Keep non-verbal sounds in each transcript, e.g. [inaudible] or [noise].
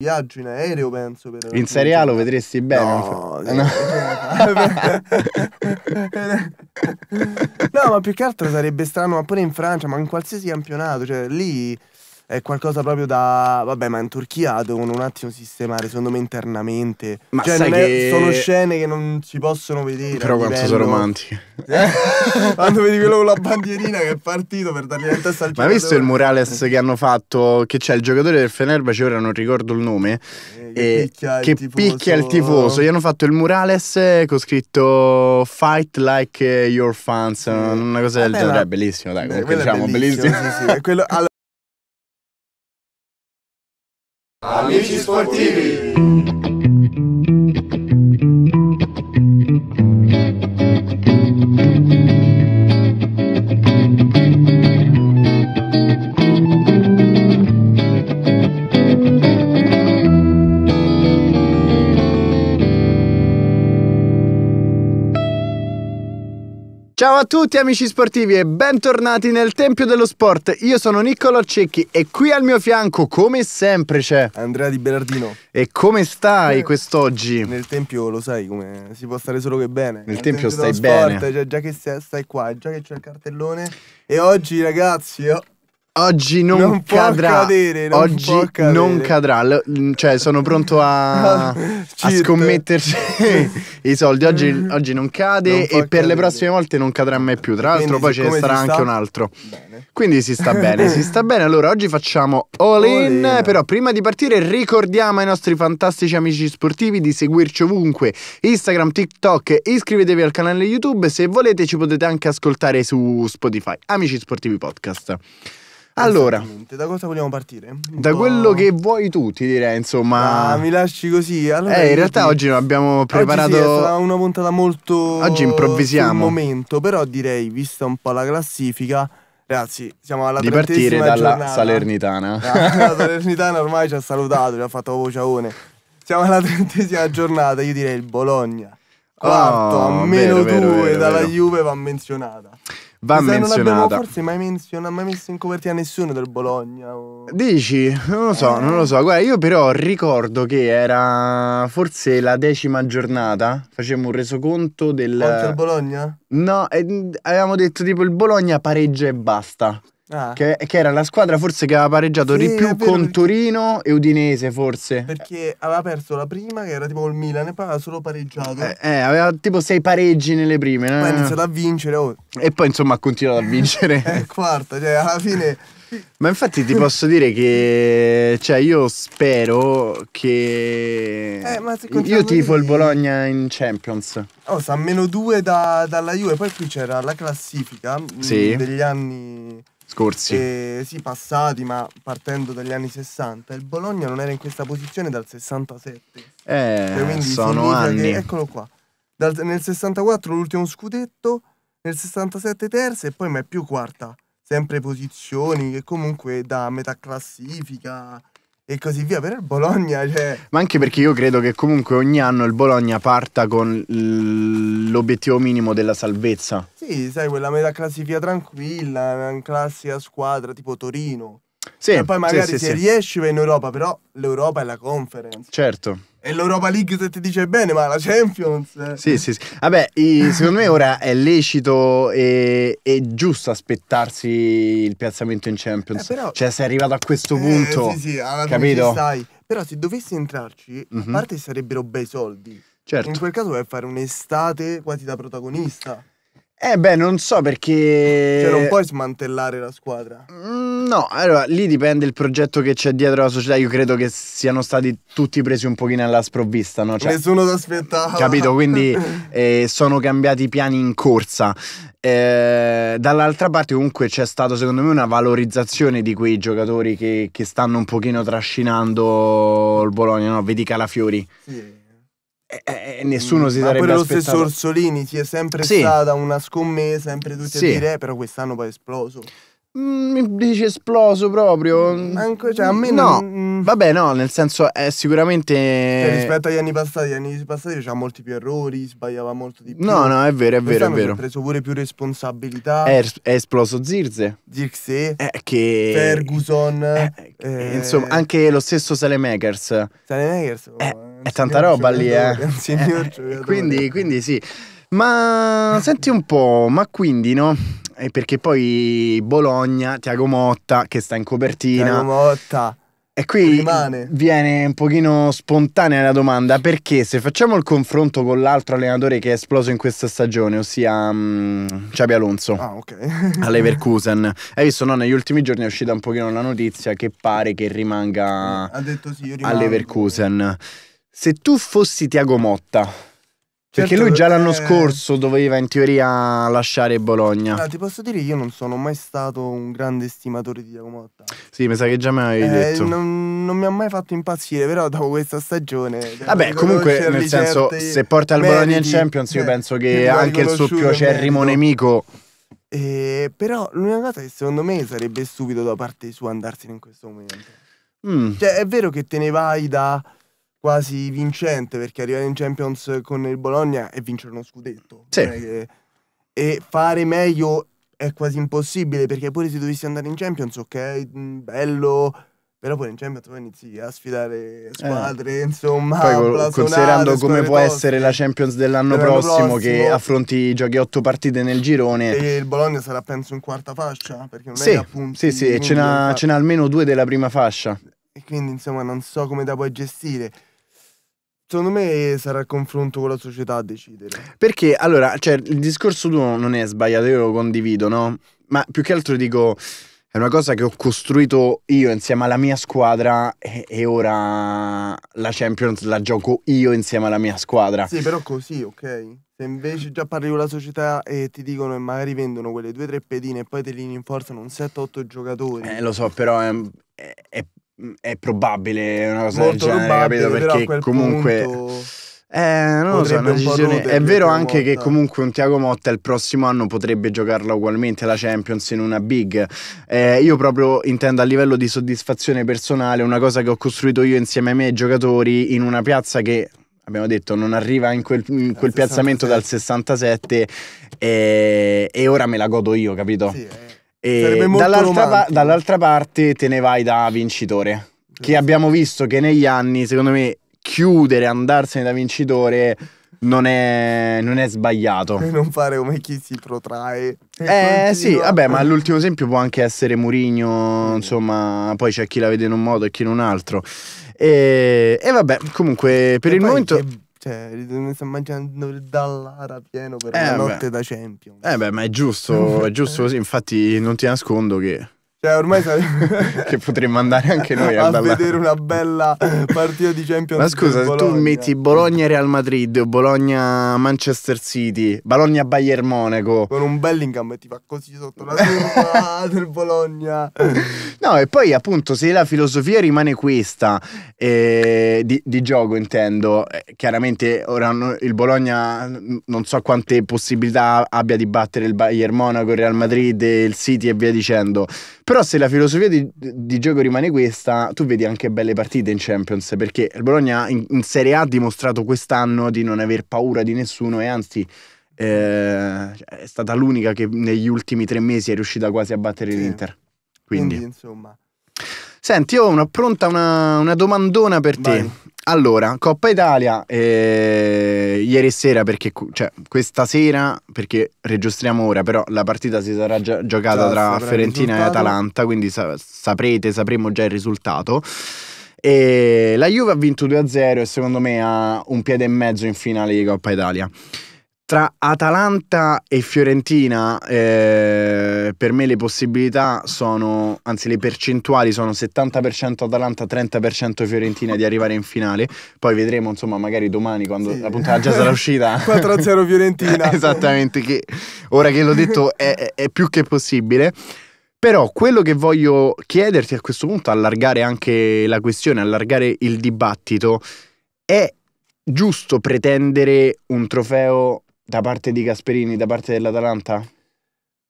viaggio in aereo, penso. Per in Serie A lo vedresti bene. No, no. Eh, [laughs] no, ma più che altro sarebbe strano, ma pure in Francia, ma in qualsiasi campionato, cioè lì è qualcosa proprio da. Vabbè, ma in Turchia devono un attimo sistemare, secondo me, internamente. Ma cioè, sai che... sono scene che non si possono vedere. Però quanto livello... sono romantiche. Eh, [laughs] quando vedi quello con la bandierina che è partito per dargli la testa al giocatore. Ma hai visto il murales che hanno fatto? Che c'è il giocatore del Fenerbahce, ora non ricordo il nome. Eh, che, eh, picchia, che il picchia, il tifoso. Gli hanno fatto il murales con scritto Fight like your fans. Una cosa del eh, genere. È bellissimo, dai. Comunque, diciamo, bellissimo. bellissimo. Sì, sì. Quello, allora, [laughs] Amici Sportivi! Ciao a tutti amici sportivi e bentornati nel Tempio dello Sport. Io sono Niccolo Cecchi e qui al mio fianco, come sempre, c'è Andrea Di Berardino. E come stai quest'oggi? Nel Tempio lo sai come si può stare solo che bene. Nel, nel Tempio, tempio stai bene. cioè, già che stai qua, già che c'è il cartellone. E oggi ragazzi... Oh. Oggi non, non cadrà. Cadere, non Oggi non cadrà. Mm, cioè, sono pronto a, [laughs] a scommettersi [laughs] i soldi. Oggi, [laughs] oggi non cade non e per cadere. le prossime volte non cadrà mai più. Tra l'altro, Quindi, poi ce ne sarà anche un altro. Bene. Quindi si sta bene, si sta bene. Allora, oggi facciamo all in. All in. Però prima di partire, ricordiamo ai nostri fantastici amici sportivi di seguirci ovunque: Instagram, TikTok. Iscrivetevi al canale YouTube. Se volete, ci potete anche ascoltare su Spotify. Amici Sportivi Podcast. Allora, da cosa vogliamo partire? da po'... quello che vuoi tu, ti direi, insomma. Ah, mi lasci così. Allora, eh, in realtà ti... oggi non abbiamo preparato. Oggi sì, è una puntata molto. Oggi improvvisiamo. Sul momento, però direi, vista un po' la classifica. Ragazzi, siamo alla Di partire dalla giornata. Salernitana. [laughs] Ah, la Salernitana ormai ci ha salutato, ci ha fatto vociaone. Siamo alla trentesima giornata, io direi il Bologna. Quarto, oh, a meno vero, due vero, dalla vero. Juve va menzionata va Sai, menzionata. Non abbiamo forse mai, menziona, mai messo in copertina nessuno del Bologna. O... Dici? Non lo so, eh. non lo so. Guarda, io però ricordo che era forse la decima giornata, facevamo un resoconto del... Contro il Bologna? No, eh, avevamo detto tipo il Bologna pareggia e basta. Ah. Che, che, era la squadra forse che aveva pareggiato sì, di più vero, con perché... Torino e Udinese forse perché aveva perso la prima che era tipo il Milan e poi aveva solo pareggiato eh, eh aveva tipo sei pareggi nelle prime poi ha eh. iniziato a vincere oh. e poi insomma ha continuato a [laughs] vincere è eh, quarta cioè alla fine ma infatti ti posso dire che cioè io spero che eh, ma io tifo di... il Bologna in Champions. Oh, sta a meno due da, dalla Juve, poi qui c'era la classifica mm, sì. degli anni scorsi. Eh, sì, passati, ma partendo dagli anni 60. Il Bologna non era in questa posizione dal 67. Eh, cioè, sono anni. Che, eccolo qua. Dal, nel 64 l'ultimo scudetto, nel 67 terza e poi mai più quarta. Sempre posizioni che comunque da metà classifica e così via. Però il Bologna, cioè... Ma anche perché io credo che comunque ogni anno il Bologna parta con l'obiettivo minimo della salvezza. Sì, sai, quella metà classifica tranquilla, una classica squadra tipo Torino. Sì, e poi magari sì, sì, se sì. riesci in Europa, però l'Europa è la conference. Certo. E l'Europa League se ti dice bene, ma la Champions. Eh. Sì, sì, sì. Vabbè, secondo me ora è lecito e, è giusto aspettarsi il piazzamento in Champions. Eh, però, cioè, sei arrivato a questo eh, punto. Sì, sì, alla capito? Stai. Però se dovessi entrarci, mm -hmm. a mhm. parte sarebbero bei soldi. Certo. In quel caso vai a fare un'estate quasi da protagonista. Eh beh, non so perché... Cioè non puoi smantellare la squadra. Mm, no, allora lì dipende il progetto che c'è dietro la società. Io credo che siano stati tutti presi un pochino alla sprovvista, no? Cioè, Nessuno si aspettava. Capito, quindi [laughs] eh, sono cambiati i piani in corsa. Eh, dall'altra parte comunque c'è stata secondo me una valorizzazione di quei giocatori che, che stanno un pochino trascinando il Bologna, no? Vedi Calafiori. Sì e, eh, e eh, eh, nessuno mm, si sarebbe aspettato. lo stesso Orsolini si è sempre sì. stata una scommessa, sempre tutti sì. a dire, però quest'anno poi è esploso. Mm, mi dice esploso proprio. Anche, cioè, a me no. Non... Mm. Vabbè, no, nel senso è sicuramente. Cioè, rispetto agli anni passati, gli anni passati c'ha molti più errori, sbagliava molto di più. No, no, è vero, è vero. È vero. Ha preso pure più responsabilità. È, è esploso Zirze. Zirze. Eh, che... Ferguson. Eh, eh, insomma, anche lo stesso Salemakers. Salemakers. Eh, oh, è tanta roba lì, eh. [laughs] signor eh, quindi, quindi sì. Ma senti un po', ma quindi no? Eh, perché poi Bologna, Tiago Motta che sta in copertina. Tiago Motta. E qui rimane. viene un pochino spontanea la domanda perché se facciamo il confronto con l'altro allenatore che è esploso in questa stagione, ossia um, Xabi Alonso ah, okay. all'Everkusen, [laughs] hai visto no, negli ultimi giorni è uscita un pochino la notizia che pare che rimanga eh, sì, all'Everkusen. Eh. Se tu fossi Tiago Motta, Certo, Perché lui già eh, l'anno eh, scorso doveva in teoria lasciare Bologna. Ah, ti posso dire, io non sono mai stato un grande stimatore di Tiago Motta. Sì, mi sa che già me l'avevi eh, detto. Non, non, mi ha mai fatto impazzire, però dopo questa stagione. Vabbè, comunque, nel senso, se porta il Bologna in Champions, io beh, penso che anche il suo più acerrimo nemico. Eh, però l'unica cosa che secondo me sarebbe stupido da parte sua andarsene in questo momento. Mm. Cioè, è vero che te ne vai da quasi vincente perché arrivare in Champions con il Bologna e vincere uno scudetto. Sì. Che... E fare meglio è quasi impossibile perché pure se dovessi andare in Champions, ok, mm, bello, però poi in Champions poi inizi a sfidare eh. squadre, eh. insomma. Poi, considerando come può posti. essere la Champions dell'anno prossimo, prossimo, che affronti, i giochi otto partite nel girone. E il Bologna sarà penso in quarta fascia, perché non sì, è appunto... Sì, sì, ce n'ha, almeno due della prima fascia. E quindi insomma non so come da puoi gestire. Secondo me sarà il confronto con la società a decidere. Perché allora, cioè, il discorso tuo non è sbagliato, io lo condivido, no? Ma più che altro dico, è una cosa che ho costruito io insieme alla mia squadra e, e ora la Champions la gioco io insieme alla mia squadra. Sì, però così, ok? Se invece già parli con la società e ti dicono e magari vendono quelle due o tre pedine e poi te li rinforzano un 7-8 giocatori. Eh, lo so, però è, è, Mm, è probabile una cosa Molto del genere, capito? Perché comunque... Punto... Eh, non lo so, una decisione. È vero anche Motta. che comunque un Tiago Motta il prossimo anno potrebbe giocarla ugualmente la Champions in una big. Eh, io proprio intendo a livello di soddisfazione personale una cosa che ho costruito io insieme ai miei giocatori in una piazza che abbiamo detto non arriva in quel, in quel piazzamento dal 67 e, eh, e, ora me la godo io, capito? Sì, eh Dall'altra, pa- dall'altra, parte te ne vai da vincitore. Che esatto. abbiamo visto che negli anni, secondo me, chiudere, andarsene da vincitore non è, non è sbagliato. E non fare come chi si protrae. Eh sì, vabbè, ma l'ultimo esempio può anche essere Murigno, insomma, poi c'è chi la vede in un modo e chi in un altro. E, e vabbè, comunque per e il momento... Che cioè, mi sto mangiando il Dallara pieno per eh, una beh. notte da champion. Eh beh, ma è giusto, è giusto [laughs] così. Infatti non ti nascondo che cioè, ormai sarebbe... [laughs] che potremmo andare anche noi a dalla... vedere una bella partita di Champions League. Ma scusa, se tu metti Bologna Real Madrid o Bologna Manchester City, Bologna Bayern Monaco con un Bellingham ti fa così sotto la testa [laughs] del Bologna. No, e poi appunto se la filosofia rimane questa eh, di, di, gioco intendo, eh, chiaramente ora il Bologna non so quante possibilità abbia di battere il Bayern Monaco, il Real Madrid, il City e via dicendo però se la filosofia di, di, gioco rimane questa, tu vedi anche belle partite in Champions, perché il Bologna in, in Serie A ha dimostrato quest'anno di non aver paura di nessuno e anzi eh, è stata l'unica che negli ultimi tre mesi è riuscita quasi a battere sì. l'Inter. Quindi. Quindi, insomma... Senti, ho una pronta una, una domandona per Vai. te. Allora, Coppa Italia, eh, ieri sera, perché, cioè, questa sera, perché registriamo ora, però la partita si sarà gi- giocata già, tra Fiorentina e Atalanta, quindi sa- saprete, sapremo già il risultato. E la Juve ha vinto 2-0 e secondo me ha un piede e mezzo in finale di Coppa Italia. Tra Atalanta e Fiorentina eh, per me le possibilità sono, anzi le percentuali sono 70% Atalanta, 30% Fiorentina di arrivare in finale, poi vedremo insomma magari domani quando sì. la puntata già sarà uscita. 4-0 [laughs] Fiorentina. [laughs] Esattamente, che ora che l'ho detto è, è, è più che possibile. Però quello che voglio chiederti a questo punto, allargare anche la questione, allargare il dibattito, è giusto pretendere un trofeo da parte di Gasperini, da parte dell'Atalanta?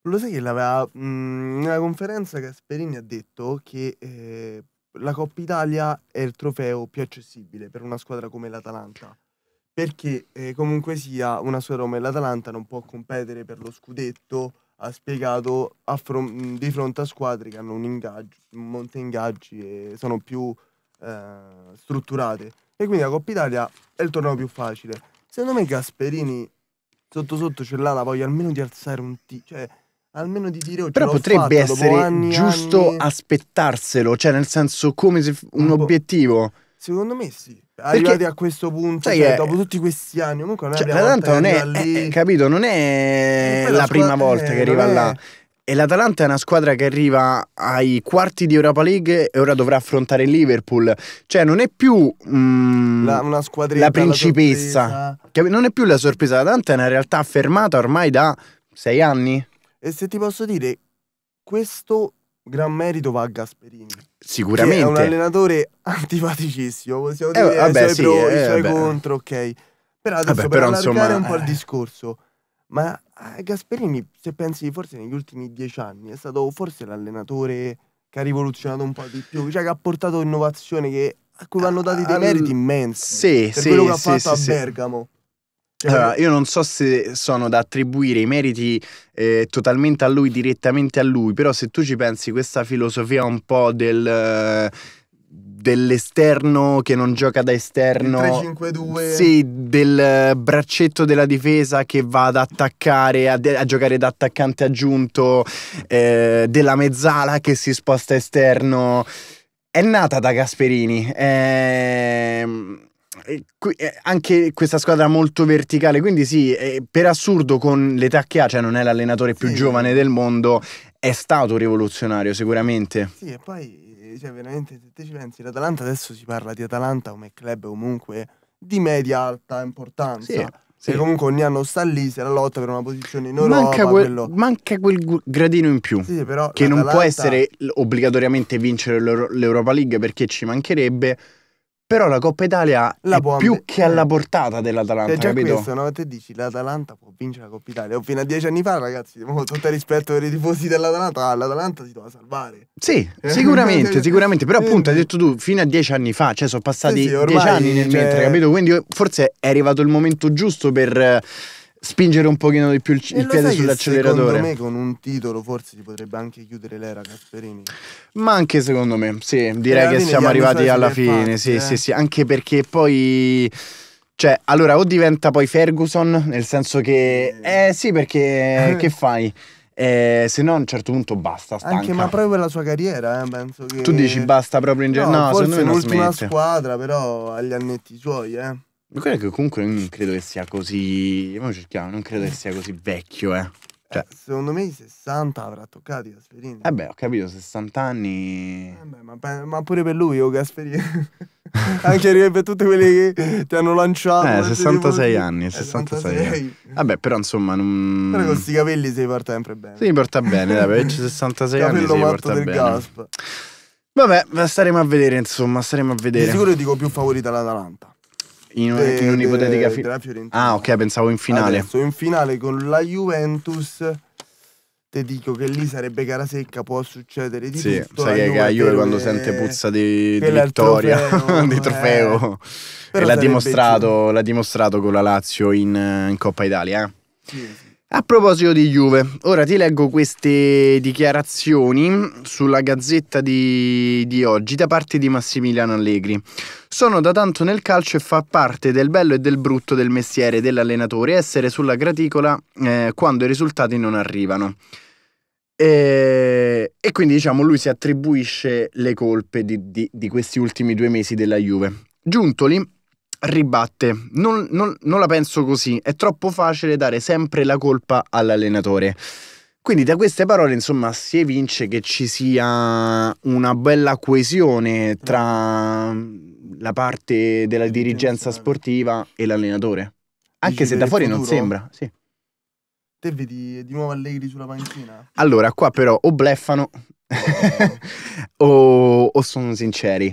Lo sai che l'aveva, mh, mm, nella conferenza Gasperini ha detto che eh, la Coppa Italia è il trofeo più accessibile per una squadra come l'Atalanta. Perché eh, comunque sia una squadra come l'Atalanta non può competere per lo scudetto, ha spiegato fron- mm, di fronte a squadre che hanno un, ingaggio, un monte ingaggi e sono più eh, strutturate. E quindi la Coppa Italia è il torneo più facile. Secondo me Gasperini sotto sotto ce l'ha la voglia almeno di alzare un t- cioè almeno di dire oh, però potrebbe fatto, essere anni, giusto anni... aspettarselo cioè nel senso come se un, un obiettivo secondo me sì arrivati a questo punto, cioè, è, dopo tutti questi anni, comunque cioè, tanto non è, eh, lì. È, capito, non è la prima volta che arriva là. E l'Atalanta è una squadra che arriva ai quarti di Europa League e ora dovrà affrontare il Liverpool. Cioè, non è più mm, la, la, principessa. La non è più la sorpresa. L'Atalanta è una realtà affermata ormai da sei anni. E se ti posso dire, questo gran merito va a Gasperini. Sicuramente. è un allenatore antipaticissimo. Possiamo eh, dire vabbè, i suoi sì, pro, i eh, suoi contro, ok. Però adesso vabbè, per però, allargare insomma, un po' eh. il discorso ma eh, Gasperini, se pensi forse negli ultimi dieci anni, è stato forse l'allenatore che ha rivoluzionato un po' di più, cioè che ha portato innovazione che, a cui vanno dati dei meriti immensi. per sì, quello che sì, ha fatto sì, a Bergamo. Cioè, allora, io non so se sono da attribuire i meriti eh, totalmente a lui, direttamente a lui, però se tu ci pensi questa filosofia un po' del... Eh, dell'esterno che non gioca da esterno. 3-5-2. Sì, del eh, braccetto della difesa che va ad attaccare, a, de- a giocare da attaccante aggiunto, eh, della mezzala che si sposta esterno. È nata da Gasperini. È ehm, eh, anche questa squadra molto verticale, quindi sì, eh, per assurdo con l'età che ha, cioè non è l'allenatore più sì. giovane del mondo, è stato rivoluzionario sicuramente. Sì, e poi cioè veramente se te ci pensi, l'Atalanta adesso si parla di Atalanta come club comunque di media alta importanza. Sì. Se sì. comunque ogni anno sta lì, se la lotta per una posizione in Europa. Manca quel, quello... manca quel gradino in più, sì, però, che non può essere obbligatoriamente vincere l'Europa League perché ci mancherebbe, però la Coppa Italia la è più che alla eh. portata dell'Atalanta, cioè, già capito? Questo, no? Te dici l'Atalanta può vincere la Coppa Italia. O fino a dieci anni fa, ragazzi, con tutto il rispetto per i tifosi dell'Atalanta, ah, l'Atalanta si doveva salvare. Sì, eh, sicuramente, [laughs] cioè, sicuramente. Però eh. appunto hai detto tu, fino a dieci anni fa, cioè sono passati sì, sì, ormai, dieci anni nel cioè... mentre, capito? Quindi forse è arrivato il momento giusto per spingere un pochino di più il, il piede sull'acceleratore. Secondo me con un titolo forse si potrebbe anche chiudere l'era Gasperini. Ma anche secondo me, sì, direi eh, che siamo arrivati alla fine, parte, sì, eh. sì, sì, anche perché poi... Cioè, allora o diventa poi Ferguson, nel senso che... Eh, eh sì, perché [laughs] che fai? Eh, se no a un certo punto basta. Stanca. Anche ma proprio per la sua carriera, eh, penso che... Tu dici basta proprio in generale. No, no, forse secondo me non l'ultima smette. squadra, però agli annetti suoi, eh. Ma quello che comunque non credo che sia così. Ma cerchiamo, non credo che sia così vecchio, eh. eh cioè, eh, secondo me i 60 avrà toccato Gasperini. Eh beh, ho capito, 60 anni. Eh beh, ma, ma, pure per lui, oh Gasperini. [laughs] Anche per tutti quelli che ti hanno lanciato. Eh, 66 anni, 66. 66. Vabbè, però insomma... Non... Però con questi capelli si porta sempre bene. Si porta bene, dai, perché 66 anni si porta del bene. Gasp. Vabbè, staremo a vedere, insomma, staremo a vedere. Di sicuro dico più favorita l'Atalanta. In, un, de, in un'ipotetica finale. Ah, ok, pensavo in finale. Adesso in finale con la Juventus Ti dico che lì sarebbe gara secca, può succedere di sì, tutto. Sai che la Juve quando sente puzza di, di vittoria, trofeo, [laughs] di trofeo, eh. e l'ha dimostrato, l'ha dimostrato, con la Lazio in, in Coppa Italia. Eh. Sì, sì. A proposito di Juve, ora ti leggo queste dichiarazioni sulla gazzetta di, di, oggi da parte di Massimiliano Allegri. Sono da tanto nel calcio e fa parte del bello e del brutto del mestiere dell'allenatore essere sulla graticola eh, quando i risultati non arrivano. E, eh, e, quindi diciamo lui si attribuisce le colpe di, di, di questi ultimi due mesi della Juve. Giuntoli ribatte. Non, non, non la penso così, è troppo facile dare sempre la colpa all'allenatore. Quindi da queste parole, insomma, si evince che ci sia una bella coesione tra la parte della dirigenza sportiva e l'allenatore. Anche Dici se da fuori non sembra, sì. Te vedi di nuovo Allegri sulla panchina? Allora, qua però o bleffano oh. [laughs] o, o sono sinceri.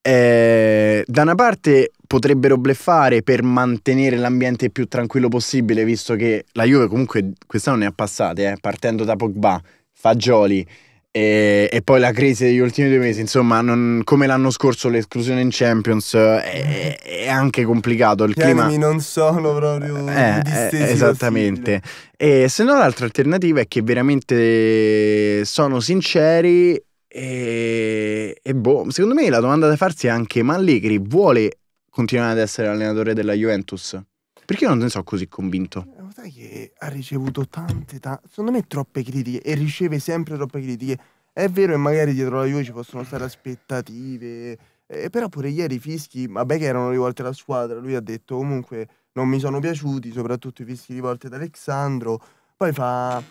Eh, da una parte potrebbero bleffare per mantenere l'ambiente più tranquillo possibile, visto che la Juve comunque quest'anno ne ha passate, eh, partendo da Pogba, Fagioli e, eh, e, poi la crisi degli ultimi due mesi, insomma, non, come l'anno scorso l'esclusione in Champions eh, è, è anche complicato. Il Gli clima... non sono proprio eh, eh esattamente. E se no l'altra alternativa è che veramente sono sinceri e, e, boh, secondo me la domanda da farsi è anche: ma Allegri vuole continuare ad essere allenatore della Juventus? Perché non ne so così convinto? Eh, sai che ha ricevuto tante, tante, secondo me troppe critiche e riceve sempre troppe critiche. È vero che magari dietro la Juve ci possono stare aspettative, eh, però pure ieri i fischi, vabbè che erano rivolti alla squadra, lui ha detto comunque non mi sono piaciuti, soprattutto i fischi rivolti ad Alessandro. Poi fa...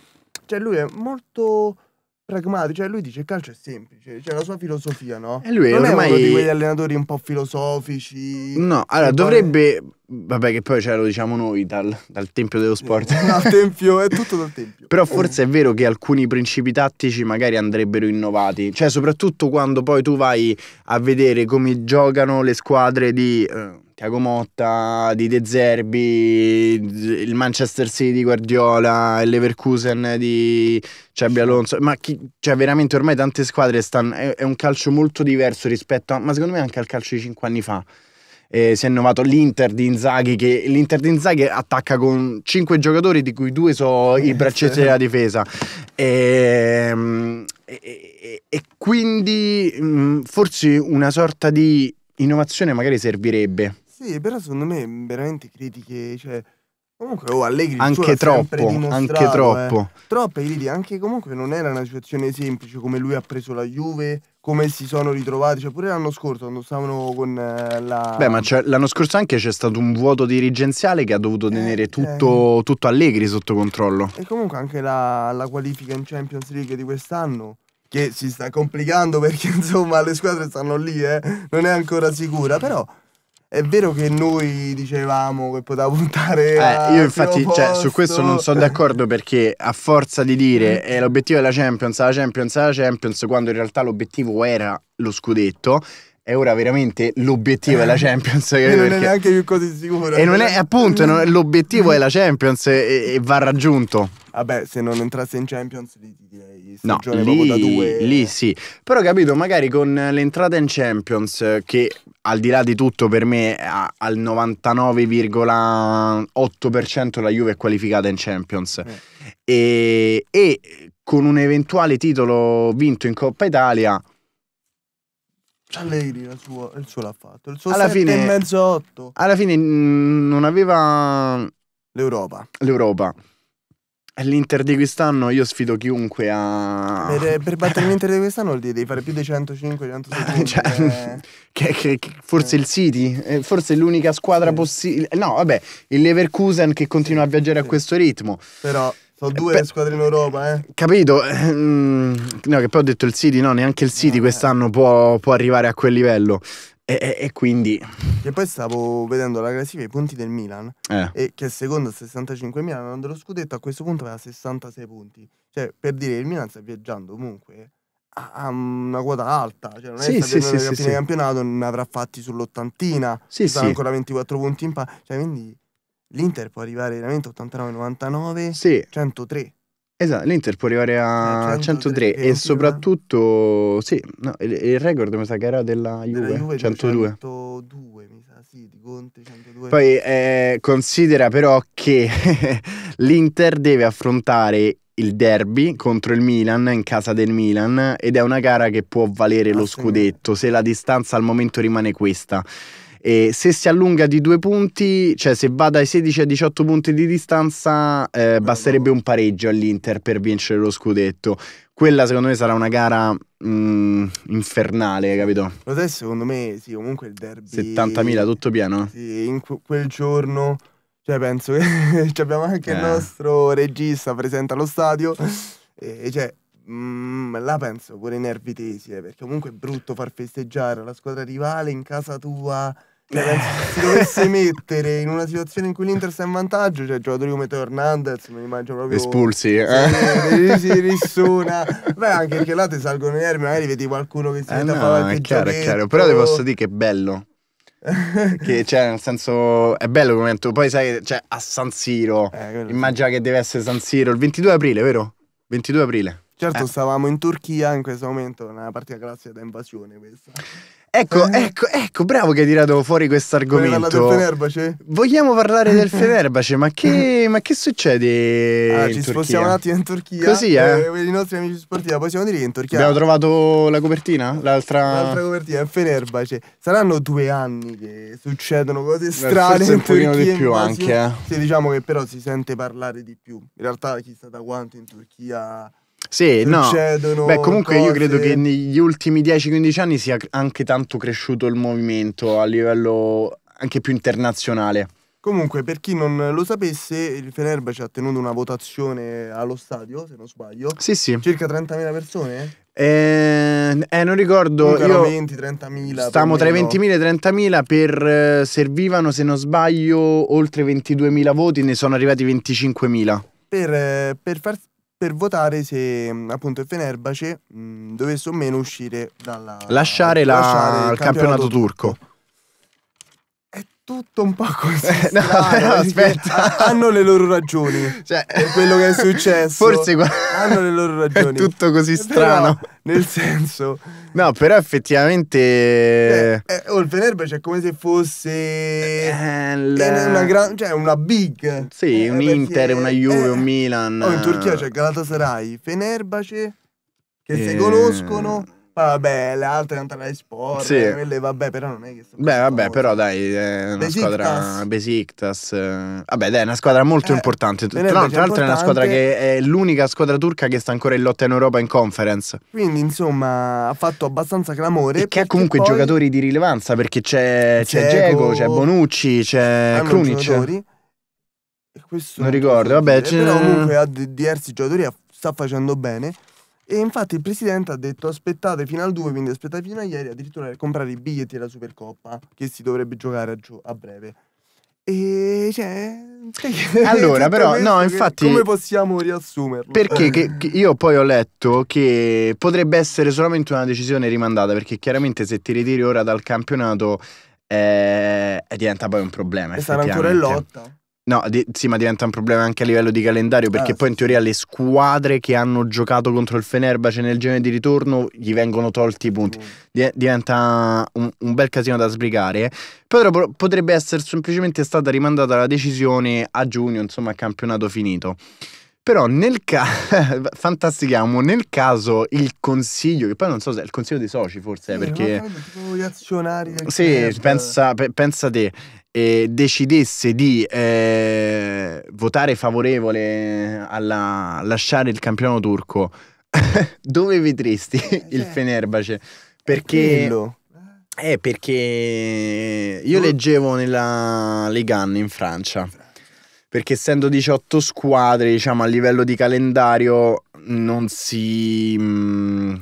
Cioè lui è molto pragmatico, cioè lui dice il calcio è semplice, cioè la sua filosofia, no? E lui non ormai... è uno di quegli allenatori un po' filosofici. No, allora dovrebbe vabbè che poi ce cioè, lo diciamo noi dal, dal tempio dello sport. Eh, dal tempio, è tutto dal [laughs] tempio. Però forse è vero che alcuni principi tattici magari andrebbero innovati, cioè soprattutto quando poi tu vai a vedere come giocano le squadre di eh, Tiago Motta, di De Zerbi, il Manchester City di Guardiola, il Leverkusen di Cebbi Alonso, ma chi, cioè veramente ormai tante squadre stanno, è, è, un calcio molto diverso rispetto a, ma secondo me anche al calcio di 5 anni fa. Eh, si è innovato l'Inter di Inzaghi che l'Inter di Inzaghi attacca con 5 giocatori di cui 2 sono i eh, braccetti della difesa ehm, e, e, e quindi mm, forse una sorta di innovazione magari servirebbe sì, però secondo me mhmm, veramente critiche, cioè... Comunque, oh, Allegri anche troppo, anche eh. troppo. Eh. Troppe critiche, anche comunque non era una situazione semplice come lui ha preso la Juve, come si sono ritrovati, cioè pure l'anno scorso quando stavano con eh, la Beh, ma cioè, l'anno scorso anche c'è stato un vuoto dirigenziale che ha dovuto eh, tenere eh, tutto, tutto, Allegri sotto controllo. E comunque anche la, la qualifica in Champions League di quest'anno che si sta complicando perché [laughs] insomma le squadre stanno lì, eh? non è ancora sicura, però è vero che noi dicevamo che poteva puntare. Eh, io infatti, cioè, su questo non sono d'accordo perché a forza di dire mm. eh, l'obiettivo della Champions, la Champions, la Champions, quando in realtà l'obiettivo era lo scudetto. E ora veramente l'obiettivo eh, è la Champions. [laughs] non perché... è neanche più così sicuro. E non è appunto, non, l'obiettivo è la Champions e, e, va raggiunto. Vabbè, se non entrasse in Champions, direi No, lì, lì, sì. Però capito, magari con l'entrata in Champions, che al di là di tutto per me al 99,8% la Juve è qualificata in Champions. Eh. E, e con un eventuale titolo vinto in Coppa Italia... Allegri il suo, il suo l'ha fatto. Il suo alla fine, e mezzo 8. Alla fine mh, non aveva... L'Europa. L'Europa. All'Inter di quest'anno io sfido chiunque a... Per, per [laughs] battere l'Inter di quest'anno devi fare più di 105, 106 cioè, eh. che, che, che, forse eh. il City, eh, forse l'unica squadra eh. possibile... No, vabbè, il Leverkusen che continua a viaggiare a questo ritmo. Però sono eh, due Beh, squadre in Europa, eh. Capito? Ehm, no, che poi ho detto il City, no, neanche il City quest'anno può, può arrivare a quel livello. E, e, e, quindi. Che poi stavo vedendo la classifica dei punti del Milan, eh. e che è secondo a 65 Milan, andando allo scudetto, a questo punto aveva 66 punti. Cioè, per dire il Milan sta viaggiando comunque a una quota alta, cioè non sì, è sì, sì, fine sì. campionato, ne avrà fatti sull'ottantina, sì, sì. ancora 24 punti in pa, cioè quindi l'Inter può arrivare veramente 89-99, sì. 103. Esatto, l'Inter può arrivare a 103, eh, 103 e eh. soprattutto sì, no, il, il, record mi sa che era della Juve, della Juve 102. 102 mi sa, sì, di Conte 102. Poi eh, considera però che [laughs] l'Inter deve affrontare il derby contro il Milan in casa del Milan ed è una gara che può valere lo scudetto se la distanza al momento rimane questa. E se si allunga di due punti, cioè se va dai 16 a 18 punti di distanza, eh, basterebbe un pareggio all'Inter per vincere lo scudetto. Quella secondo me sarà una gara mh, mm, infernale, capito? Lo secondo me, sì, comunque il derby... 70.000, tutto pieno? Sì, in quel giorno... Cioè, penso che [laughs] abbiamo anche eh. il nostro regista presente allo stadio. E cioè, mh, mm, là penso pure i nervi tesi, eh, perché comunque è brutto far festeggiare la squadra rivale in casa tua. Se si dovesse mettere in una situazione in cui l'Inter sta in vantaggio, cioè giocatori come Teo Hernandez, mi immagino proprio... Espulsi, eh? Si rissona. Beh, anche perché là ti salgono i nervi, magari vedi qualcuno che si eh mette no, a fare è chiaro, è chiaro. Però ti posso dire che è bello. [laughs] che cioè nel senso è bello come tu poi sai cioè, a San Siro eh, immagina che deve essere San Siro il 22 aprile vero? 22 aprile certo eh. stavamo in Turchia in questo momento una partita classica da invasione questa Ecco, eh. ecco, ecco, bravo che hai tirato fuori questo argomento. Fenerbahce? Vogliamo parlare del [laughs] Fenerbahce, ma che, [laughs] ma che succede? Ah, ci Turchia? spostiamo un attimo in Turchia. Così, eh? eh I nostri amici sportivi, poi siamo di lì in Turchia. Abbiamo trovato la copertina? L'altra. L'altra copertina il Fenerbace. Saranno due anni che succedono cose strane. Forse in Turchia, un pochino di più anche. Eh. Sì, diciamo che però si sente parlare di più. In realtà, chissà da quanto in Turchia sì, no. Beh, comunque cose... io credo che negli ultimi 10-15 anni sia anche tanto cresciuto il movimento a livello anche più internazionale. Comunque, per chi non lo sapesse, il ci ha tenuto una votazione allo stadio, se non sbaglio. Sì, sì. Circa 30.000 persone? Eh, eh non ricordo. Io 20, 30.000. Stiamo tra i 20.000 e i 30.000 per eh, servivano, se non sbaglio, oltre 22.000 voti, ne sono arrivati 25.000. Per, eh, per, far, per votare se mm, appunto il Fenerbace mh, mm, dovesse o meno uscire dalla... Lasciare, la... lasciare il campionato, campionato turco. turco tutto un po' così. [laughs] Eh, no, no, eh, aspetta. Ah, hanno le loro ragioni. Cioè, per quello che è successo. Forse hanno le loro [laughs] ragioni. È tutto così strano. Però, nel senso. No, però effettivamente. Eh, eh, oh, il Fenerbahce cioè, è come se fosse. El... Eh, una gran, cioè, una big. Sì, eh, un Inter, una Juve, un Milan. Oh, in Turchia c'è Galatasaray, Fenerbahce, che si conoscono ma vabbè, le altre Antalya Sport, sì. quelle vabbè, però non è che sono Beh, vabbè, però dai, è una Besiktas. squadra Besiktas. Vabbè, dai, è una squadra molto eh, importante. Tra l'altro è una squadra che è l'unica squadra turca che sta ancora in lotta in Europa in conference. Quindi, insomma, ha fatto abbastanza clamore. E che ha comunque poi... giocatori di rilevanza, perché c'è, c'è Dzeko, c'è Bonucci, c'è Krunic. Giocatori. non ricordo, vabbè. C'è... Però comunque ha diversi giocatori, sta facendo bene. E infatti il presidente ha detto aspettate fino al 2, quindi aspettate fino a ieri, addirittura per comprare i biglietti della Supercoppa, che si dovrebbe giocare a, gio- a breve. E cioè, [laughs] allora, però, no, infatti, come possiamo riassumerlo? Perché che, eh. che io poi ho letto che potrebbe essere solamente una decisione rimandata, perché chiaramente se ti ritiri ora dal campionato eh, eh diventa poi un problema. E sarà ancora in lotta. No, di- sì, ma diventa un problema anche a livello di calendario perché ah, poi in teoria le squadre che hanno giocato contro il Fenerbahce nel girone di ritorno gli vengono tolti i punti. Mm. Di- diventa un-, un, bel casino da sbrigare. Eh. Però potrebbe essere semplicemente stata rimandata la decisione a giugno, insomma, a campionato finito. Però nel caso, [laughs] fantastichiamo, nel caso il consiglio, che poi non so se è il consiglio dei soci forse, sì, perché... Gli azionari. Sì, pensa, pe- pensa te eh, decidesse di eh, votare favorevole a lasciare il campionato turco, [laughs] dove vedresti eh, il cioè, certo. Fenerbace? Perché, eh, perché io leggevo nella Ligan in Francia. Perché essendo 18 squadre, diciamo a livello di calendario non si. Mh, mm,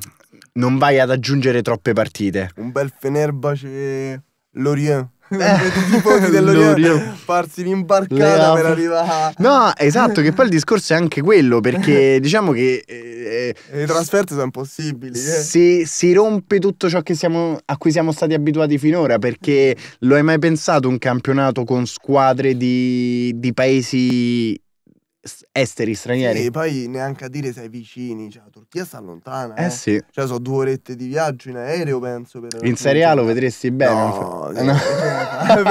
non vai ad aggiungere troppe partite. Un bel Fenerbace Lorient. Eh, i [laughs] farsi l'imbarcata per arrivare. No, esatto, che poi il discorso è anche quello, perché [laughs] diciamo che... Eh, Le trasferte sono impossibili. Eh. Si, si, rompe tutto ciò siamo, a cui siamo stati abituati finora, perché lo hai mai pensato un campionato con squadre di, di paesi esteri, stranieri. Sì, poi neanche a dire sei vicini, cioè la Turchia sta lontana. Eh, eh. sì. Cioè sono due orette di viaggio in aereo, penso. Per in Serie A lo vedresti bene. No, no. [laughs]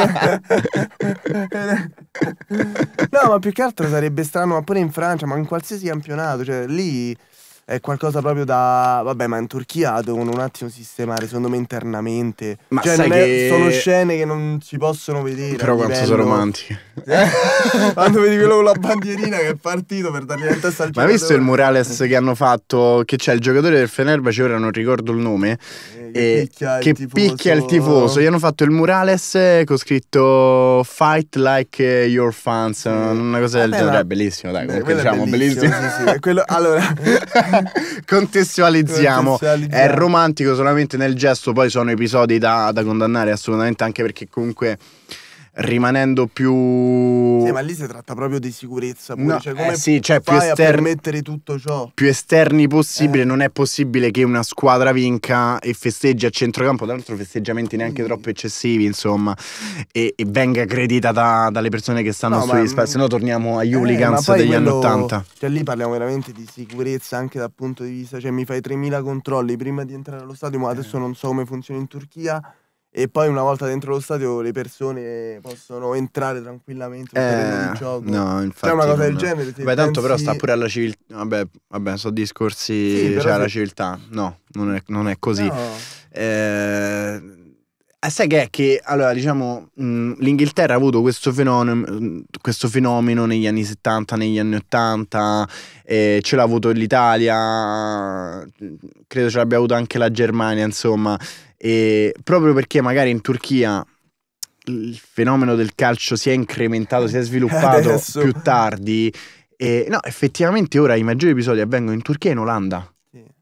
no, ma più che altro sarebbe strano, ma pure in Francia, ma in qualsiasi campionato, cioè lì è qualcosa proprio da... Vabbè, ma in Turchia devono un attimo sistemare, secondo me, internamente. Ma cioè, sai che... sono scene che non si possono vedere. Però quanto livello... sono romantiche. [laughs] Quando vedi quello con la bandierina che è partito per dargli la testa al Ma hai visto il murales che hanno fatto? Che c'è il giocatore del Fenerbahce, ora non ricordo il nome, eh, che, e picchia, che il picchia il tifoso. Gli hanno fatto il murales con scritto Fight like eh, your fans, una cosa del genere. Ma... È bellissimo, dai, Beh, comunque diciamo, bellissimo. bellissimo. Sì, sì. Quello... allora... [laughs] Contestualizziamo. [laughs] Contestualizziamo. È romantico solamente nel gesto, poi sono episodi da, da condannare assolutamente, anche perché comunque rimanendo più... Sì, ma lì si tratta proprio di sicurezza. Pure. No, cioè, come eh sì, cioè più esterni... tutto ciò? Più esterni possibile. Eh. Non è possibile che una squadra vinca e festeggi a centrocampo, tra l'altro festeggiamenti neanche mm. troppo eccessivi, insomma, e, e venga credita da, dalle persone che stanno no, sugli spazi. Se no torniamo agli hooligans eh, degli quello... anni Ottanta. Cioè lì parliamo veramente di sicurezza anche dal punto di vista... Cioè mi fai 3.000 controlli prima di entrare allo stadio, ma eh. adesso non so come funziona in Turchia e poi una volta dentro lo stadio le persone possono entrare tranquillamente eh, il gioco. No, cioè, infatti. Cioè una cosa del genere. Beh, tanto però sta pure alla civiltà. Vabbè, vabbè, sono discorsi. Sì, cioè, alla civiltà. No, non è, non è così. No. Eh, eh sai che è che, allora, diciamo, l'Inghilterra ha avuto questo fenomeno, questo fenomeno, negli anni 70, negli anni 80, eh, ce l'ha avuto l'Italia, credo ce l'abbia avuto anche la Germania, insomma. E proprio perché magari in Turchia il fenomeno del calcio si è incrementato, si è sviluppato [laughs] Adesso. più tardi. E no, effettivamente ora i maggiori episodi avvengono in Turchia e in Olanda. Sì. E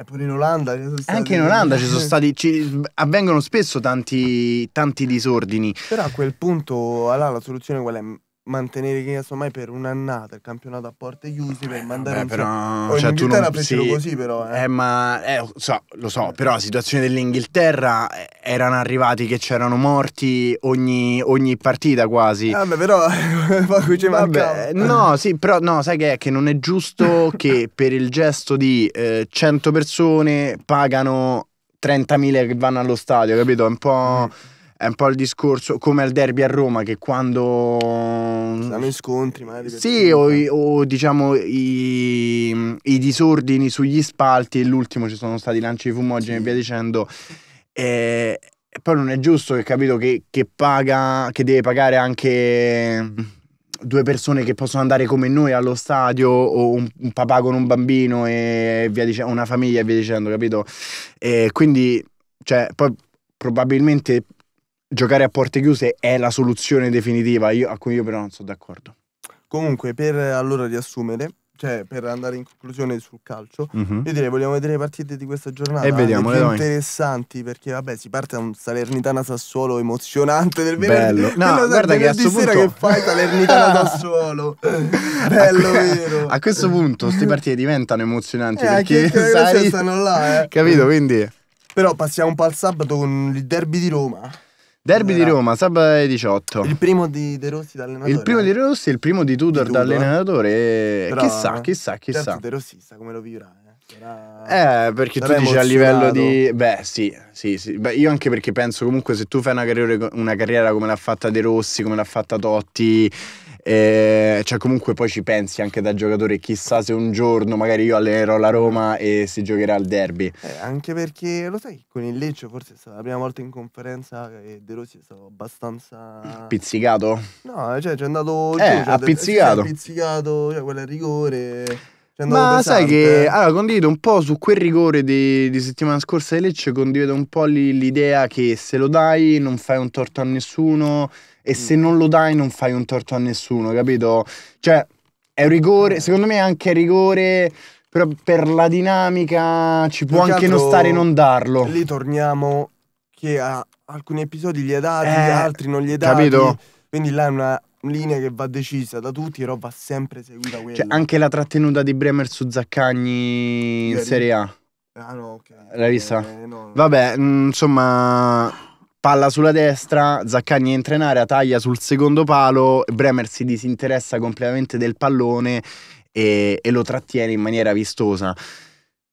eh, pure in Olanda. Anche in Olanda ci sono [laughs] stati. Ci, avvengono spesso tanti, tanti disordini. Però a quel punto, allora la soluzione qual è? mantenere che mai per un'annata il campionato a porte chiuse per mandare Beh, un però, oh, cioè, Inghilterra non... sì, così però eh. eh ma eh, so, lo so però la situazione dell'Inghilterra eh, erano arrivati che c'erano morti ogni, ogni, partita quasi eh, vabbè però [laughs] poco ci vabbè, eh, no sì però no sai che è che non è giusto [laughs] che per il gesto di eh, 100 persone pagano 30.000 che vanno allo stadio capito è un po' mm è un po' il discorso come al derby a Roma che quando stanno scontri magari sì o, o, diciamo i, i, disordini sugli spalti e l'ultimo ci sono stati lanci di fumogeni sì. e via dicendo e, e, poi non è giusto che capito che, che paga che deve pagare anche due persone che possono andare come noi allo stadio o un, un papà con un bambino e via dicendo una famiglia e via dicendo capito e quindi cioè poi probabilmente giocare a porte chiuse è la soluzione definitiva, io, a cui io però non sono d'accordo. Comunque, per allora riassumere, cioè per andare in conclusione sul calcio, mm -hmm. io direi vogliamo vedere le partite di questa giornata. E vediamo, le più interessanti, perché vabbè, si parte da un Salernitana Sassuolo emozionante del venerdì. Bello. [laughs] No, guarda che a questo punto che fai Salernitana [laughs] Sassuolo. [laughs] Bello a vero. A questo punto queste partite diventano emozionanti eh, perché sai, stanno là, eh. Capito, quindi Però passiamo un po' al sabato con il derby di Roma. Derby di Roma, sabato 18. Il primo di De Rossi da allenatore. Il primo di De eh? Rossi e il primo di Tudor, di Tudor. da allenatore. Eh, Però, chissà, chissà, chissà. Certo, De Rossi sa come lo vivrà. Eh, eh perché tu dici a livello di... Beh, sì, sì, sì. Beh, io anche perché penso comunque se tu fai una carriera, una carriera come l'ha fatta De Rossi, come l'ha fatta Totti e eh, cioè comunque poi ci pensi anche da giocatore, chissà se un giorno magari io allenerò la Roma e si giocherà al derby. Eh, anche perché lo sai, con il Lecce forse è stata la prima volta in conferenza e De Rossi è stato abbastanza... Pizzicato? No, cioè c'è andato... Eh, giù, ha pizzicato. pizzicato, cioè quello è rigore... Ma pesante. sai che allora, condivido un po' su quel rigore di, di settimana scorsa di Lecce, condivido un po' l'idea che se lo dai non fai un torto a nessuno, e mm. se non lo dai non fai un torto a nessuno, capito? Cioè, è un rigore, eh. secondo me anche rigore, però per la dinamica ci può anche non stare non darlo. Lì torniamo che a alcuni episodi gli è dati, eh, altri non gli è dati. Capito? Quindi là è una linea che va decisa da tutti, però va sempre seguita quella. Cioè, anche la trattenuta di Bremer su Zaccagni in Serie A. Ah no, ok. L'hai vista? Eh, no, no. Vabbè, mm, insomma Palla sulla destra, Zaccagni entra in area, taglia sul secondo palo, Bremer si disinteressa completamente del pallone e, e lo trattiene in maniera vistosa.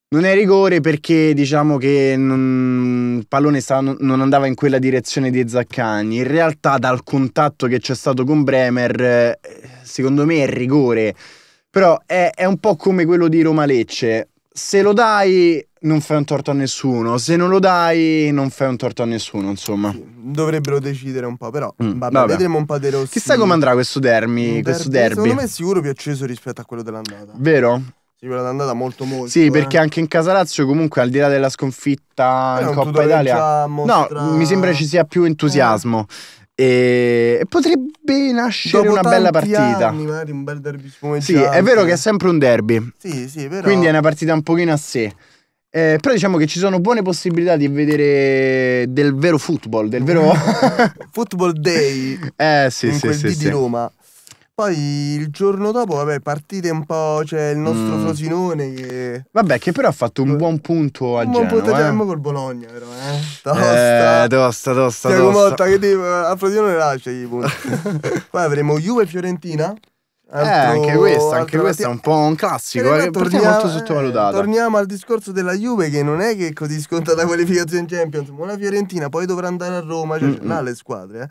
Non è rigore perché diciamo che non, il pallone stava, non andava in quella direzione di Zaccagni. In realtà dal contatto che c'è stato con Bremer, eh, secondo me è rigore. Però è, è un po' come quello di Roma-Lecce. Se lo dai non fai un torto a nessuno. Se non lo dai, non fai un torto a nessuno, insomma. Dovrebbero decidere un po', però mm, vabbè, vabbè. vedremo un po' dei rossi. Chissà come andrà questo derby, questo derby. Secondo me è sicuro più acceso rispetto a quello dell'andata. Vero? Sì, quella d'andata molto molto. Sì, eh. perché anche in casa Lazio comunque al di là della sconfitta Però in Coppa Italia mostra... No, mi sembra ci sia più entusiasmo. Eh. E potrebbe nascere Dopo una bella partita. Anni, magari un bel derby Sì, è vero che è sempre un derby. Sì, sì, è Quindi è una partita un pochino a sé. Eh, però diciamo che ci sono buone possibilità di vedere del vero football, del vero... [laughs] football day. [laughs] Eh sì, in sì, quel sì, D sì. di Roma. Poi il giorno dopo, vabbè, partite un po', c'è il nostro mm. Frosinone che... Vabbè, che però ha fatto un buon punto a un Genova. Un buon punto a Genova eh. col Bologna, però, eh. Tosta. Eh, tosta, tosta, Siamo tosta. Motta, che tipo, a Frosinone lascia i punti. [laughs] Poi avremo Juve-Fiorentina. Altro, eh, anche questo, anche questo è un po' un classico, eh, perché è molto sottovalutato. Torniamo al discorso della Juve che non è che è così scontata la qualificazione in Champions, ma la Fiorentina poi dovrà andare a Roma, cioè mm hmm là le squadre.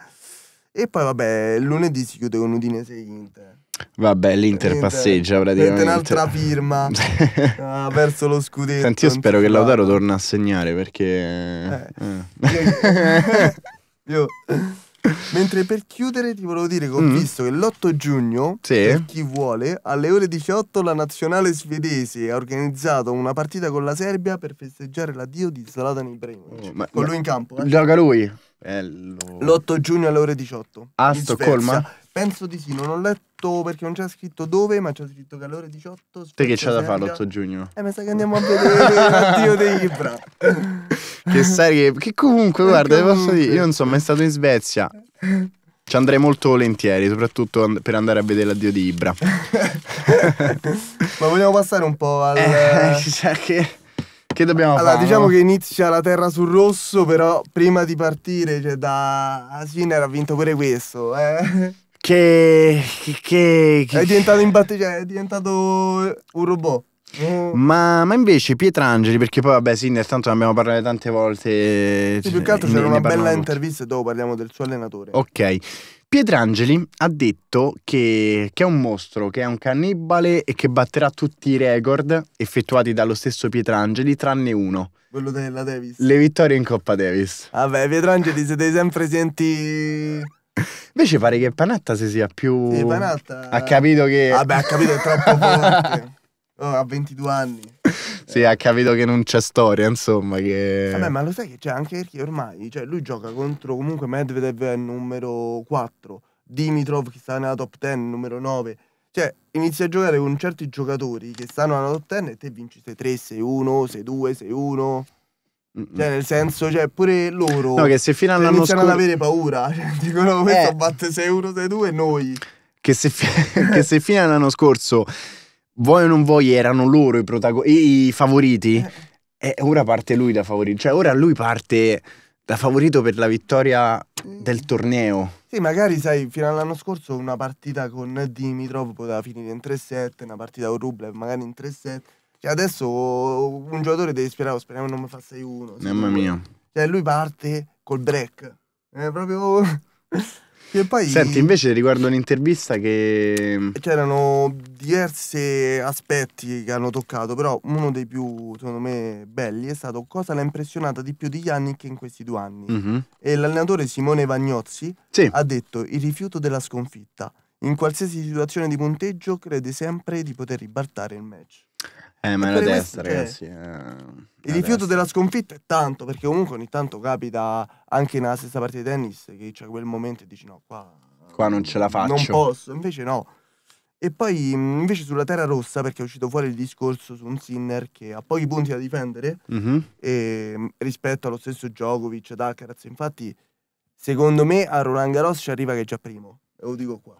Eh. E poi vabbè, lunedì si chiude con Udinese e Inter. Vabbè, l'Inter Inter, passeggia praticamente. un'altra firma [laughs] ah, perso lo scudetto. Senti, io spero che Lautaro torna a segnare perché... Eh. eh. Io... [laughs] [laughs] Mentre per chiudere ti volevo dire che ho mm. visto che l'8 giugno, sì. per chi vuole, alle ore 18 la nazionale svedese ha organizzato una partita con la Serbia per festeggiare l'addio di Zlatan Ibrahimovic. Oh, con lui in campo. Eh. Gioca lui. Bello. L'8 giugno alle ore 18. A Stoccolma? Penso di sì, non ho letto perché non c'è scritto dove, ma c'è scritto che alle ore 18. Te che c'è da fare l'8 giugno? Eh, mi sa che andiamo a vedere l'addio di Ibra. [laughs] che serie, che comunque, guarda, comunque. posso dire, io non sono mai stato in Svezia. Ci andrei molto volentieri, soprattutto per andare a vedere l'addio di Ibra. [laughs] ma vogliamo passare un po' al... Eh, cioè che... Che dobbiamo allora, fare? Allora, diciamo no? che inizia la terra sul rosso, però prima di partire, cioè da Sinner ha vinto pure questo, eh. Che, che, che... È diventato imbattibile, è diventato un robot. Mm. Ma, ma, invece Pietrangeli, perché poi vabbè Sinner sì, tanto ne abbiamo parlato tante volte. Sì, più cioè, che altro c'era una bella intervista e dopo parliamo del suo allenatore. Ok. Pietrangeli ha detto che, che, è un mostro, che è un cannibale e che batterà tutti i record effettuati dallo stesso Pietrangeli, tranne uno. Quello della Davis. Le vittorie in Coppa Davis. Vabbè, Pietrangeli siete sempre presenti Invece pare che Panatta si sia più... Sì, Panatta... Ha capito che... Eh, vabbè, ha capito che è troppo [laughs] forte. Oh, a 22 anni. sì, ha capito che non c'è storia, insomma. Che... Vabbè, ma lo sai che c'è cioè, anche perché ormai cioè, lui gioca contro comunque Medvedev è numero 4, Dimitrov che sta nella top 10, numero 9. Cioè, inizia a giocare con certi giocatori che stanno nella top 10 e te vinci 6-3, 6-1, 6-2, 6-1. Cioè, nel senso, cioè, pure loro no, che se fino cioè, all'anno scorso. iniziano scorso... ad avere paura. [laughs] Cioè, dicono, oh, questo eh. batte 6 1, 6 2 e noi. Che se, fi... [laughs] che se fino all'anno scorso, vuoi o non vuoi, erano loro i, protago... i favoriti, eh. e eh, ora parte lui da favorito. Cioè, ora lui parte da favorito per la vittoria del torneo. Sì, magari sai, fino all'anno scorso una partita con Dimitrov poteva finire in 3-7, una partita con Rublev magari in 3-7 cioè adesso un giocatore devi sperare, speriamo non mi fa 6-1. Mamma mia. Cioè lui parte col break. È proprio... [laughs] E poi... Senti, invece riguardo un'intervista che... C'erano diversi aspetti che hanno toccato, però uno dei più, secondo me, belli è stato cosa l'ha impressionata di più di Yannick in questi due anni. Mm -hmm. E l'allenatore Simone Vagnozzi sì. ha detto il rifiuto della sconfitta. In qualsiasi situazione di punteggio crede sempre di poter ribaltare il match. Eh, ma è una destra, ragazzi. Cioè, eh, il rifiuto destra. della sconfitta è tanto, perché comunque ogni tanto capita anche nella stessa partita di tennis che c'è quel momento e dici no, qua, qua non ce la faccio. Non posso, invece no. E poi mm, invece sulla terra rossa, perché è uscito fuori il discorso su un Sinner che ha pochi punti da difendere mm-hmm. e, ehm, rispetto allo stesso Djokovic ad Alcaraz. Infatti, secondo me a Roland Garros ci arriva che è già primo. E lo dico qua.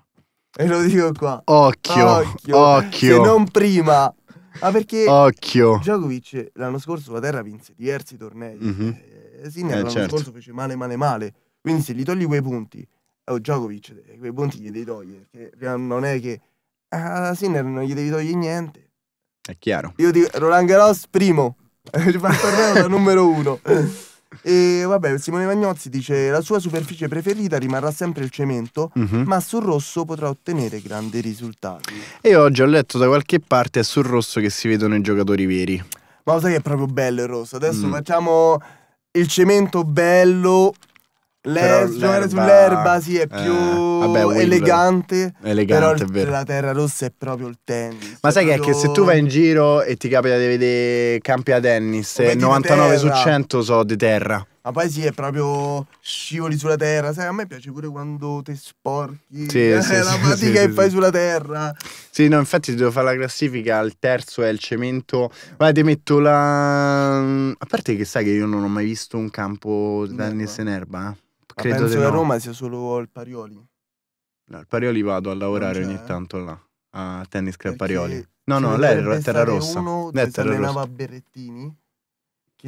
E lo dico qua. Occhio, ah, occhio. occhio. Se non prima ma ah, perché Occhio. Djokovic l'anno scorso la terra vinse diversi tornei. Mm-hmm. Eh, Sinner eh, l'anno certo. scorso fece male, male, male. Quindi se gli togli quei punti, oh, Djokovic eh, quei punti gli devi togliere. Perché non è che a ah, Sinner non gli devi togliere niente. È chiaro. Io dico Roland Garros primo. [laughs] Fa il torneo da numero uno. [laughs] E vabbè, Simone Vagnozzi dice: La sua superficie preferita rimarrà sempre il cemento, mm-hmm. ma sul rosso potrà ottenere grandi risultati. E oggi ho letto da qualche parte: è sul rosso che si vedono i giocatori veri. Ma lo sai che è proprio bello il rosso. Adesso mm. facciamo il cemento bello, L'erba giocare sull'erba sì, è eh, più eh, vabbè, elegante, elegante però la terra rossa è proprio il tennis. Ma sai proprio... che, è che se tu vai in giro e ti capita di vedere campi a tennis, 99 eh, su 100 sono di terra. Ma poi sì, è proprio scivoli sulla terra. Sai, a me piace pure quando ti sporchi. Sì, eh, sì, la fatica sì, che sì, fai sì. sulla terra. Sì, no, infatti devo fare la classifica. Il terzo è il cemento. Guarda, ti metto la. A parte che sai che io non ho mai visto un campo da tennis in erba. Eh? Ah, Credo penso che no. a Roma sia solo il Parioli. No, il Parioli vado a lavorare ogni eh? tanto là, a Tennis Club Perché Parioli. No, no, lei era Terra Rossa. Uno che si allenava a Berrettini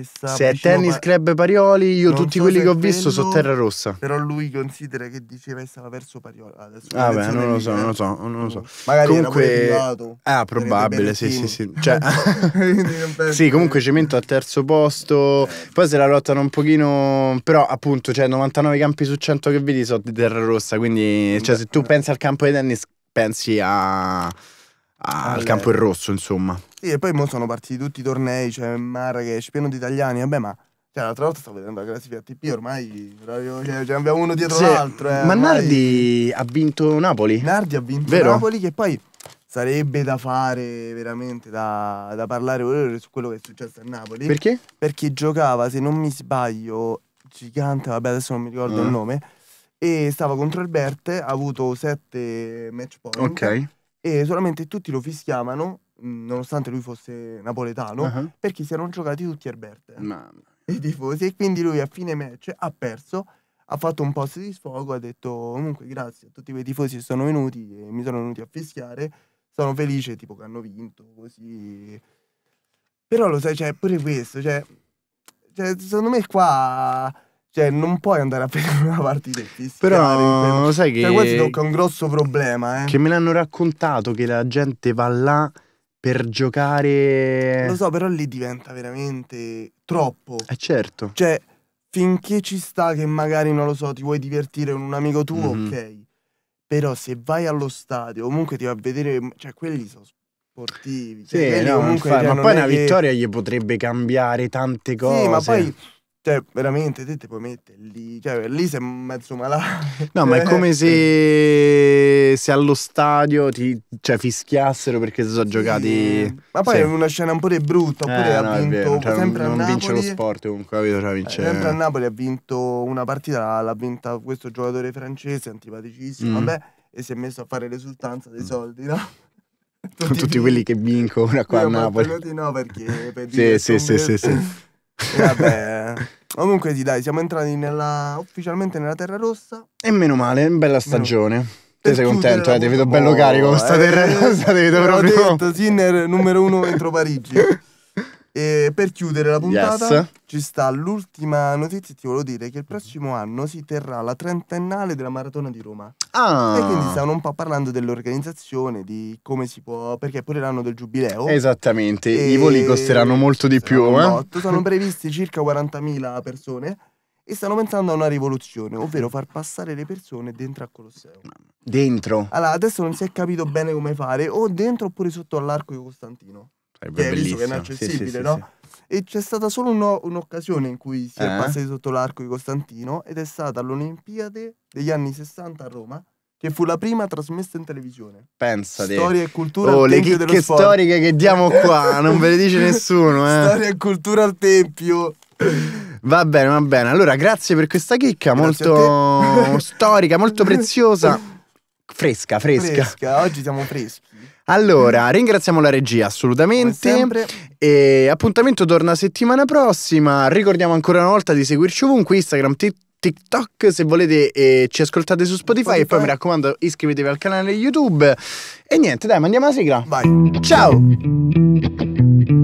sta Se è Tennis pa- Club Parioli, io tutti so quelli che ho visto sono Terra Rossa. Però lui considera che diceva che stava verso Parioli. Ah, adesso ah, beh, non lo eh. so, non lo so, non lo so. Magari comunque Ah, probabile, sì, sì, sì. Cioè... [laughs] [laughs] sì, comunque Cemento al terzo posto. Certo. Poi se la lottano un pochino, però appunto, cioè 99 campi su 100 che vedi sono di Terra Rossa, quindi cioè se tu pensi al campo di tennis pensi a al ah, campo in eh. rosso, insomma. Sì, e poi mo sono partiti tutti i tornei, cioè Marrakesh, pieno di italiani, vabbè, ma cioè, l'altra volta stavo vedendo la classifica ATP, ormai proprio, cioè, ce abbiamo uno dietro sì, l'altro. Eh, ma ormai... Nardi ha vinto Napoli. Nardi ha vinto Vero? Napoli, che poi sarebbe da fare veramente, da, da parlare su quello che è successo a Napoli. Perché? Perché giocava, se non mi sbaglio, gigante, vabbè adesso non mi ricordo mm. il nome, e stava contro il Berte, ha avuto 7 match point. Ok e solamente tutti lo fischiavano, mhmm, nonostante lui fosse napoletano, uh-huh. perché si erano giocati tutti Herbert. Mamma. I tifosi, e quindi lui a fine match ha perso, ha fatto un post di sfogo, ha detto comunque grazie a tutti quei tifosi che sono venuti e mi sono venuti a fischiare, sono felice tipo che hanno vinto, così... Però lo sai, c'è cioè, pure questo, cioè, cioè secondo me qua cioè, non puoi andare a prendere [laughs] una partita e Però, lo sai cioè, che. Cioè, qua tocca un grosso problema, eh. Che me l'hanno raccontato che la gente va là per giocare. Lo so, però lì diventa veramente troppo. Eh, certo. Cioè, finché ci sta che magari, non lo so, ti vuoi divertire con un amico tuo, mm-hmm. ok. Però se vai allo stadio, comunque ti va a vedere. Cioè, quelli sono sportivi. Cioè, sì, cioè, no, comunque, infatti, cioè, ma poi una che... vittoria gli potrebbe cambiare tante cose. Sì, ma poi cioè, veramente, te ti puoi mettere lì. Cioè, lì sei mezzo malato. No, ma è [laughs] eh, come se, se allo stadio ti cioè, fischiassero perché si sono giocati. Ma poi sì. è una scena un po' di brutta. Eh, oppure eh, ha no, vinto. Cioè, sempre non, a Napoli, vince lo sport comunque, capito? Cioè, eh, vince... Sempre a Napoli ha vinto una partita, l'ha vinta questo giocatore francese, antipaticissimo. Mm. Vabbè, e si è messo a fare l'esultanza dei mm. soldi, no? Tutti, [laughs] tutti quelli che vincono [laughs] qua a Napoli. No, perché per sì, sì, sì, sì, sì. Vabbè. Comunque sì, dai, siamo entrati nella, ufficialmente nella Terra Rossa. E meno male, bella stagione. Te sei contento, eh? Ti vedo bello carico con sta oh, Terra eh. Rossa, ti vedo proprio... Detto, Sinner numero uno entro Parigi. E per chiudere la puntata yes. ci sta l'ultima notizia, ti volevo dire che il prossimo anno si terrà la trentennale della Maratona di Roma. Ah. E quindi stavano un po' parlando dell'organizzazione, di come si può, perché pure l'anno del giubileo. Esattamente, i voli costeranno molto di più. Eh? sono previsti circa 40.000 persone e stanno pensando a una rivoluzione, ovvero far passare le persone dentro al Colosseo. Dentro? Allora, adesso non si è capito bene come fare, o dentro oppure sotto all'arco di Costantino. È che bellissimo. è, che è inaccessibile, sì, sì, no? Sì, e c'è stata solo uno, un'occasione in cui si eh? è passati sotto l'arco di Costantino ed è stata all'Olimpiade degli anni 60 a Roma che fu la prima trasmessa in televisione. Pensate. Storia e cultura oh, al le chicche storiche che diamo qua, non ve le dice nessuno, eh. Storia e cultura al tempio. Va bene, va bene. Allora, grazie per questa chicca grazie molto storica, molto preziosa. [laughs] Fresca, fresca, fresca. Oggi siamo freschi. Allora, ringraziamo la regia assolutamente. E appuntamento torna settimana prossima. Ricordiamo ancora una volta di seguirci ovunque, Instagram, TikTok. se volete eh, ci ascoltate su Spotify Quanto e poi mi raccomando iscrivetevi al canale YouTube e niente dai mandiamo la sigla Vai. ciao